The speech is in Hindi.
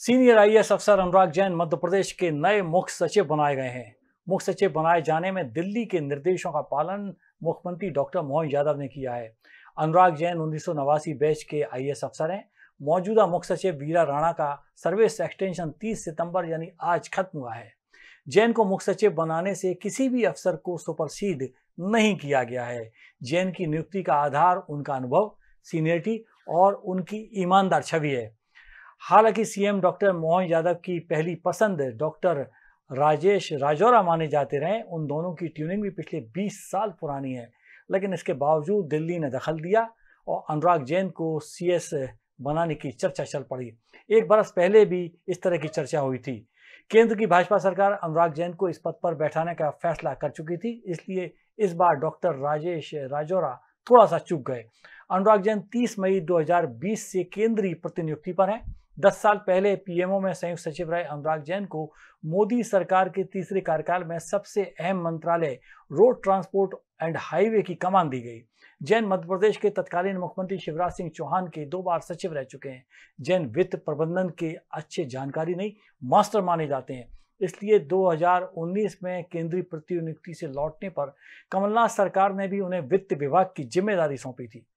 सीनियर आईएएस अफसर अनुराग जैन मध्य प्रदेश के नए मुख्य सचिव बनाए गए हैं मुख्य सचिव बनाए जाने में दिल्ली के निर्देशों का पालन मुख्यमंत्री डॉक्टर मोहन यादव ने किया है अनुराग जैन उन्नीस बैच के आईएएस अफसर हैं मौजूदा मुख्य सचिव वीरा राणा का सर्विस एक्सटेंशन 30 सितंबर यानी आज खत्म हुआ है जैन को मुख्य सचिव बनाने से किसी भी अफसर को सुपरसीड नहीं किया गया है जैन की नियुक्ति का आधार उनका अनुभव सीनियरिटी और उनकी ईमानदार छवि है हालांकि सीएम डॉक्टर मोहन यादव की पहली पसंद डॉक्टर राजेश राजौरा माने जाते रहे उन दोनों की ट्यूनिंग भी पिछले 20 साल पुरानी है लेकिन इसके बावजूद दिल्ली ने दखल दिया और अनुराग जैन को सीएस बनाने की चर्चा चल पड़ी एक बरस पहले भी इस तरह की चर्चा हुई थी केंद्र की भाजपा सरकार अनुराग जैन को इस पद पर बैठाने का फैसला कर चुकी थी इसलिए इस बार डॉक्टर राजेश राजौरा थोड़ा सा चुप गए अनुराग जैन 30 मई 2020 से केंद्रीय प्रतिनियुक्ति पर हैं दस साल पहले पीएमओ में संयुक्त सचिव रहे अनुराग जैन को मोदी सरकार के तीसरे कार्यकाल में सबसे अहम मंत्रालय रोड ट्रांसपोर्ट एंड हाईवे की कमान दी गई जैन मध्य प्रदेश के तत्कालीन मुख्यमंत्री शिवराज सिंह चौहान के दो बार सचिव रह चुके हैं जैन वित्त प्रबंधन के अच्छे जानकारी नहीं मास्टर माने जाते हैं इसलिए 2019 में केंद्रीय प्रतिनियुक्ति से लौटने पर कमलनाथ सरकार ने भी उन्हें वित्त विभाग की जिम्मेदारी सौंपी थी